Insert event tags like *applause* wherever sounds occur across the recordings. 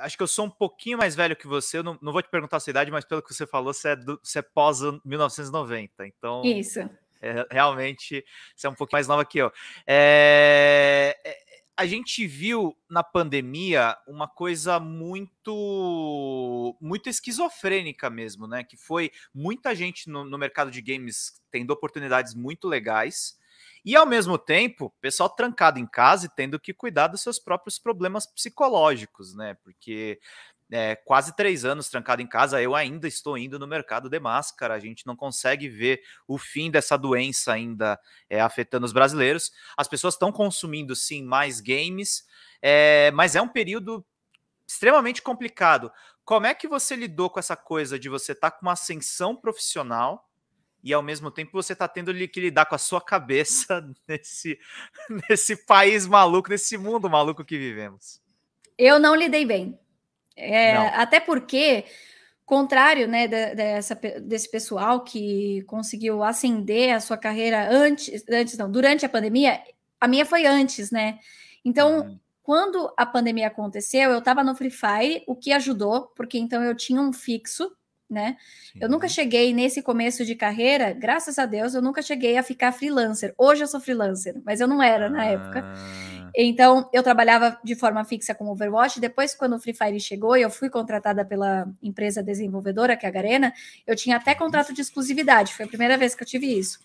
acho que eu sou um pouquinho mais velho que você. Eu não, não vou te perguntar a sua idade, mas pelo que você falou, você é, do, você é pós 1990. Então. Isso. É, realmente, você é um pouquinho mais nova que eu. É, a gente viu na pandemia uma coisa muito muito esquizofrênica mesmo, né? Que foi muita gente no, no mercado de games tendo oportunidades muito legais, e ao mesmo tempo, pessoal trancado em casa e tendo que cuidar dos seus próprios problemas psicológicos, né? Porque é, quase três anos trancado em casa, eu ainda estou indo no mercado de máscara. A gente não consegue ver o fim dessa doença ainda é, afetando os brasileiros. As pessoas estão consumindo sim mais games, é, mas é um período extremamente complicado. Como é que você lidou com essa coisa de você estar tá com uma ascensão profissional? e ao mesmo tempo você está tendo que lidar com a sua cabeça *laughs* nesse, nesse país maluco, nesse mundo maluco que vivemos. Eu não lidei bem. É, não. Até porque, contrário né, dessa, desse pessoal que conseguiu ascender a sua carreira antes, antes não, durante a pandemia, a minha foi antes, né? Então, uhum. quando a pandemia aconteceu, eu estava no Free Fire, o que ajudou, porque então eu tinha um fixo né? Sim. Eu nunca cheguei nesse começo de carreira, graças a Deus, eu nunca cheguei a ficar freelancer. Hoje eu sou freelancer, mas eu não era ah. na época. Ah. Então, eu trabalhava de forma fixa com Overwatch. Depois, quando o Free Fire chegou e eu fui contratada pela empresa desenvolvedora, que é a Garena, eu tinha até uhum. contrato de exclusividade. Foi a primeira vez que eu tive isso.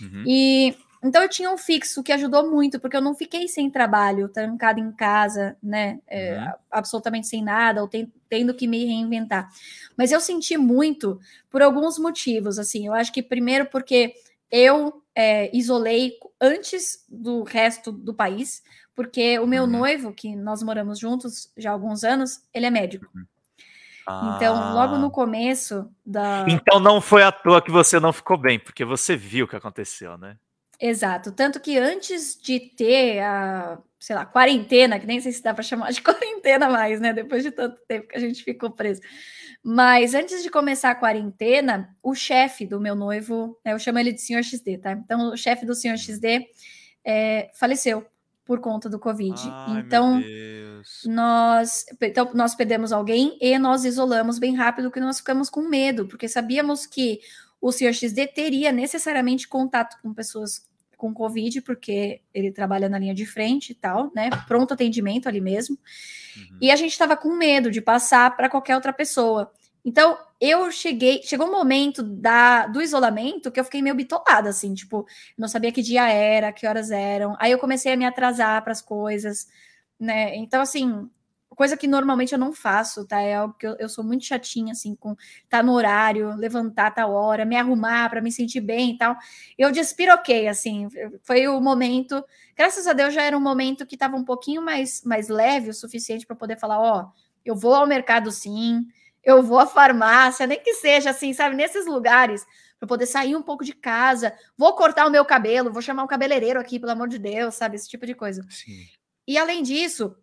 Uhum. E então eu tinha um fixo que ajudou muito, porque eu não fiquei sem trabalho, trancada em casa, né? É, uhum. Absolutamente sem nada, ou tem, tendo que me reinventar. Mas eu senti muito por alguns motivos, assim. Eu acho que primeiro porque eu é, isolei antes do resto do país, porque o meu uhum. noivo, que nós moramos juntos já há alguns anos, ele é médico. Ah. Então, logo no ah. começo da. Então, não foi à toa que você não ficou bem, porque você viu o que aconteceu, né? Exato. Tanto que antes de ter a, sei lá, quarentena, que nem sei se dá para chamar de *laughs* quarentena mais, né? Depois de tanto tempo que a gente ficou preso. Mas antes de começar a quarentena, o chefe do meu noivo, né, eu chamo ele de senhor XD, tá? Então, o chefe do senhor XD é, faleceu por conta do Covid. Ai, então, nós, então, nós perdemos alguém e nós isolamos bem rápido, que nós ficamos com medo, porque sabíamos que o CXD teria necessariamente contato com pessoas com Covid, porque ele trabalha na linha de frente e tal, né? Pronto atendimento ali mesmo. Uhum. E a gente estava com medo de passar para qualquer outra pessoa. Então, eu cheguei. Chegou um momento da, do isolamento que eu fiquei meio bitolada, assim, tipo, não sabia que dia era, que horas eram. Aí eu comecei a me atrasar para as coisas, né? Então, assim, coisa que normalmente eu não faço, tá? É algo que eu, eu sou muito chatinha, assim, com tá no horário, levantar tal tá hora, me arrumar para me sentir bem e tal. Eu despiroquei, assim, foi o momento. Graças a Deus já era um momento que estava um pouquinho mais, mais leve o suficiente para poder falar: ó, eu vou ao mercado sim, eu vou à farmácia, nem que seja assim, sabe? Nesses lugares, para poder sair um pouco de casa, vou cortar o meu cabelo, vou chamar um cabeleireiro aqui, pelo amor de Deus, sabe? Esse tipo de coisa. Sim. E além disso,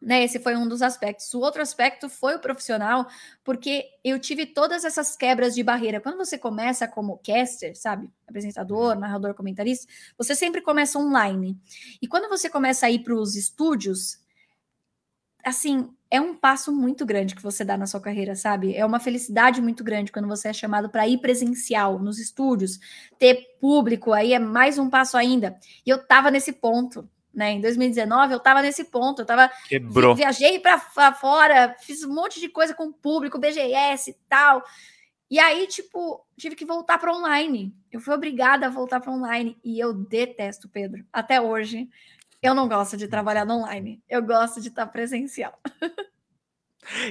né, esse foi um dos aspectos. O outro aspecto foi o profissional, porque eu tive todas essas quebras de barreira. Quando você começa como caster, sabe? Apresentador, uhum. narrador, comentarista, você sempre começa online. E quando você começa a ir para os estúdios, assim, é um passo muito grande que você dá na sua carreira, sabe? É uma felicidade muito grande quando você é chamado para ir presencial nos estúdios, ter público, aí é mais um passo ainda. E eu tava nesse ponto né? Em 2019 eu estava nesse ponto, eu tava Quebrou. viajei para fora, fiz um monte de coisa com o público, BGS e tal. E aí, tipo, tive que voltar para online. Eu fui obrigada a voltar para online e eu detesto, Pedro, até hoje. Eu não gosto de trabalhar no online. Eu gosto de estar presencial. *laughs*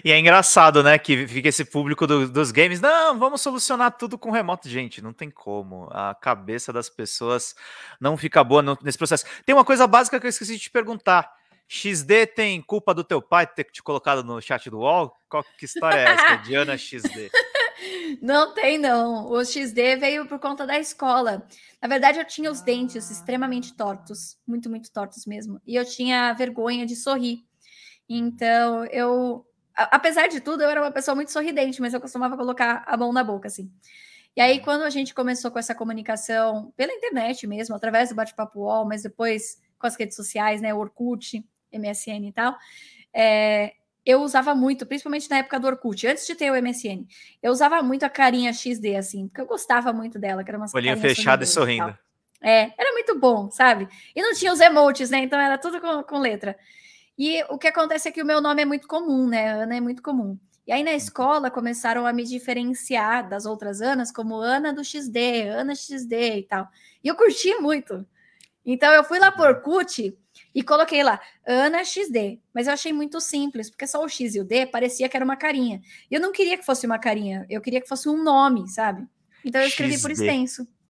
E é engraçado, né? Que fica esse público do, dos games. Não, vamos solucionar tudo com remoto. Gente, não tem como. A cabeça das pessoas não fica boa nesse processo. Tem uma coisa básica que eu esqueci de te perguntar. XD tem culpa do teu pai ter te colocado no chat do UOL? Qual que história é essa? Diana XD. *laughs* Não tem, não. O XD veio por conta da escola. Na verdade, eu tinha os ah. dentes extremamente tortos, muito, muito tortos mesmo. E eu tinha vergonha de sorrir. Então, eu apesar de tudo, eu era uma pessoa muito sorridente, mas eu costumava colocar a mão na boca, assim. E aí, quando a gente começou com essa comunicação pela internet mesmo, através do bate-papo UOL, mas depois com as redes sociais, né, Orkut, MSN e tal, é, eu usava muito, principalmente na época do Orkut, antes de ter o MSN, eu usava muito a carinha XD, assim, porque eu gostava muito dela, que era uma Olhinho fechado e sorrindo. E é, era muito bom, sabe? E não tinha os emotes, né? Então era tudo com, com letra. E o que acontece é que o meu nome é muito comum, né? Ana é muito comum. E aí na uhum. escola começaram a me diferenciar das outras Anas como Ana do XD, Ana XD e tal. E eu curti muito. Então eu fui lá por CUT uhum. e coloquei lá Ana XD, mas eu achei muito simples, porque só o X e o D parecia que era uma carinha. E eu não queria que fosse uma carinha, eu queria que fosse um nome, sabe? Então eu escrevi XD. por extenso.